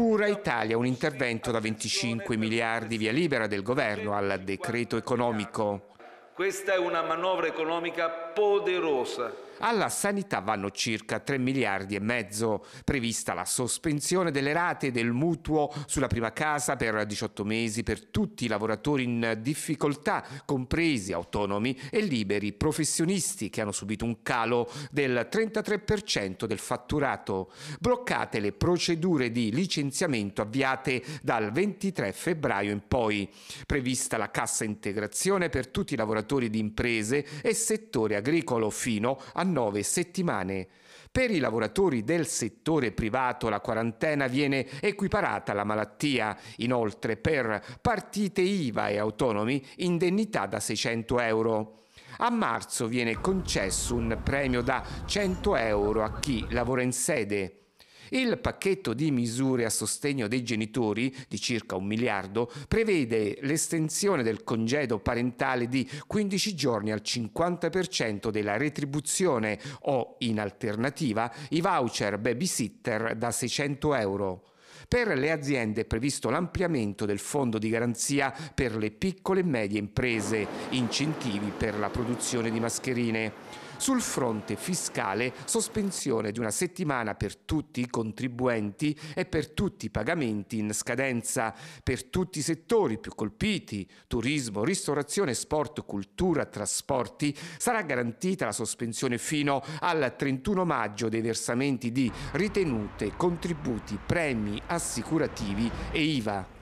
Cura Italia, un intervento da 25 miliardi via libera del governo al decreto economico. Questa è una manovra economica poderosa. Alla sanità vanno circa 3 miliardi e mezzo, prevista la sospensione delle rate del mutuo sulla prima casa per 18 mesi per tutti i lavoratori in difficoltà, compresi autonomi e liberi professionisti che hanno subito un calo del 33% del fatturato. Bloccate le procedure di licenziamento avviate dal 23 febbraio in poi. Prevista la cassa integrazione per tutti i lavoratori di imprese e settore agricolo fino a nove settimane. Per i lavoratori del settore privato la quarantena viene equiparata alla malattia, inoltre per partite IVA e autonomi indennità da 600 euro. A marzo viene concesso un premio da 100 euro a chi lavora in sede. Il pacchetto di misure a sostegno dei genitori, di circa un miliardo, prevede l'estensione del congedo parentale di 15 giorni al 50% della retribuzione o, in alternativa, i voucher babysitter da 600 euro. Per le aziende è previsto l'ampliamento del fondo di garanzia per le piccole e medie imprese, incentivi per la produzione di mascherine. Sul fronte fiscale, sospensione di una settimana per tutti i contribuenti e per tutti i pagamenti in scadenza, per tutti i settori più colpiti, turismo, ristorazione, sport, cultura, trasporti, sarà garantita la sospensione fino al 31 maggio dei versamenti di ritenute, contributi, premi assicurativi e IVA.